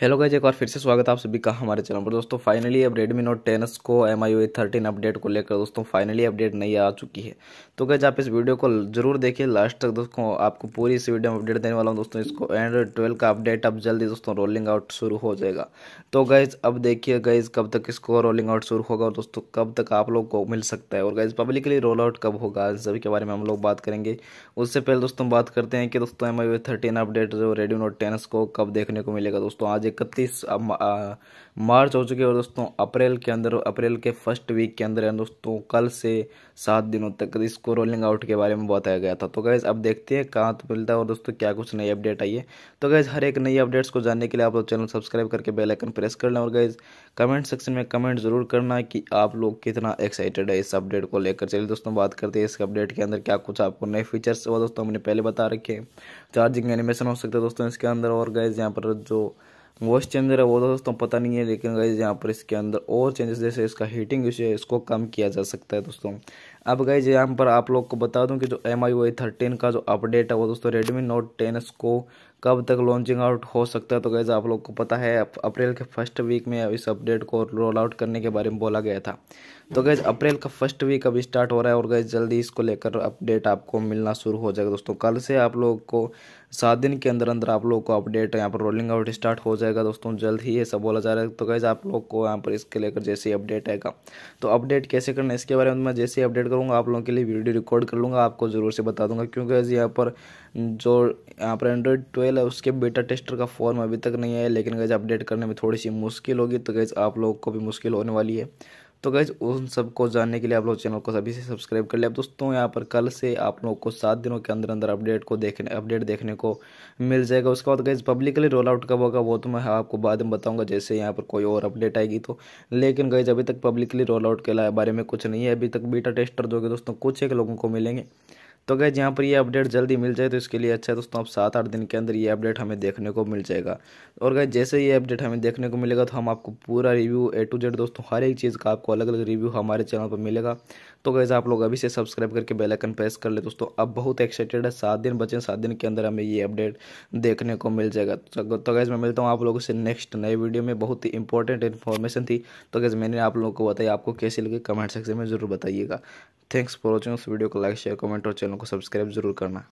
hello guys एक बार फिर से स्वागत है आप सभी का हमारे चैनल पर दोस्तों फाइनली अब Redmi Note 10s को M I O thirteen update को लेकर दोस्तों फाइनली अपडेट नहीं आ चुकी है तो गैज आप इस वीडियो को जरूर देखिए लास्ट तक दोस्तों आपको पूरी इस वीडियो में अपडेट देने वाला हूँ दोस्तों इसको एंड्रॉइड ट्वेल्व का अपडेट अब जल्दी दोस्तों रोलिंग आउट शुरू हो जाएगा तो गैज अब देखिए गैज कब तक इसको रोलिंग आउट शुरू होगा और दोस्तों कब तक आप लोग को मिल सकता है और गैज पब्लिकली रोल आउट कब होगा इन सभी के बारे में हम लोग बात करेंगे उससे पहले दोस्तों बात करते हैं कि दोस्तों M I O thirteen update जो रेडमी नोट टेनस को कब देखने को मिलेगा दोस्तों आज इकतीस मार्च हो चुके और दोस्तों अप्रैल के अंदर अप्रैल के फर्स्ट वीक के अंदर है दोस्तों कल से सात दिनों तक इसको रोलिंग आउट के बारे में बताया गया था तो गैस अब देखते हैं कहाँ तो मिलता है और दोस्तों क्या कुछ नई अपडेट आई है तो गैज़ हर एक नई अपडेट्स को जानने के लिए आप लोग चैनल सब्सक्राइब करके बेलाइकन प्रेस कर लें और गैज़ कमेंट सेक्शन में कमेंट ज़रूर करना कि आप लोग कितना एक्साइटेड है इस अपडेट को लेकर चलिए दोस्तों बात करते हैं इस अपडेट के अंदर क्या कुछ आपको नए फीचर्स वो दोस्तों हमने पहले बता रखे हैं चार्जिंग एनिमेशन हो सकता है दोस्तों इसके अंदर और गैज़ यहाँ पर जो वॉइस चेंज है वो तो दोस्तों पता नहीं है लेकिन गाइज यहाँ पर इसके अंदर और चेंजेस जैसे इसका हीटिंग इश्यू है इसको कम किया जा सकता है दोस्तों अब गए यहाँ पर आप लोग को बता दूं कि जो एम आई वाई थर्टीन का जो अपडेट है वो दोस्तों रेडमी नोट टेन को कब तक लॉन्चिंग आउट हो सकता है तो गैज़ आप लोग को पता है अप्रैल के फर्स्ट वीक में इस अपडेट को रोल आउट करने के बारे में बोला गया था तो गैज़ अप्रैल का फर्स्ट वीक अब स्टार्ट हो रहा है और गैज़ जल्दी इसको लेकर अपडेट आपको मिलना शुरू हो जाएगा दोस्तों कल से आप लोग को सात दिन के अंदर अंदर आप लोग को अपडेट यहाँ पर रोलिंग आउट स्टार्ट हो जाएगा दोस्तों जल्द ही ये सब बोला जा रहा है तो गैज़ आप लोग को यहाँ पर इसके लेकर जैसे ही अपडेट आएगा तो अपडेट कैसे करना है इसके बारे में मैं जैसे अपडेट करूँगा आप लोगों के लिए वीडियो रिकॉर्ड कर लूँगा आपको ज़रूर से बता दूँगा क्योंकि यहाँ पर जो यहाँ पर एंड्रॉइड ट्वेल्व है उसके बेटा टेस्टर का फॉर्म अभी तक नहीं आया लेकिन गैज अपडेट करने में थोड़ी सी मुश्किल होगी तो गैज आप लोगों को भी मुश्किल होने वाली है तो गैज उन सबको जानने के लिए आप लोग चैनल को सभी से सब्सक्राइब कर लिया दोस्तों यहाँ पर कल से आप लोग को सात दिनों के अंदर अंदर अपडेट को देखने अपडेट देखने को मिल जाएगा उसके बाद गैज पब्लिकली रोल आउट कब होगा वो तो मैं आपको बाद में बताऊँगा जैसे यहाँ पर कोई और अपडेट आएगी तो लेकिन गैज अभी तक पब्लिकली रोल आउट के बारे में कुछ नहीं है अभी तक बीटा टेस्टर दोगे दोस्तों कुछ एक लोगों को मिलेंगे तो अगर यहाँ पर ये अपडेट जल्दी मिल जाए तो इसके लिए अच्छा है दोस्तों आप सात आठ दिन के अंदर ये अपडेट हमें देखने को मिल जाएगा और अगर जैसे ये अपडेट हमें देखने को मिलेगा तो हम आपको पूरा रिव्यू ए टू जेड दोस्तों हर एक चीज़ का आपको अलग अलग रिव्यू हमारे चैनल पर मिलेगा तो कैसे आप लोग अभी से सब्सक्राइब करके बेलाइकन प्रेस कर ले दोस्तों अब बहुत एक्साइटेड है सात दिन बचे सात दिन के अंदर हमें ये अपडेट देखने को मिल जाएगा तो कैसे तो मैं मिलता हूँ आप लोगों से नेक्स्ट नए वीडियो में बहुत ही इंपॉर्टेंट इन्फॉर्मेशन थी तो कैसे मैंने आप लोगों को बताया आपको कैसी लगी कमेंट सेक्शन में ज़रूर बताइएगा थैंक्स फॉर वॉचिंग इस वीडियो को लाइक शेयर कमेंट और चैनल को सब्सक्राइब जरूर करना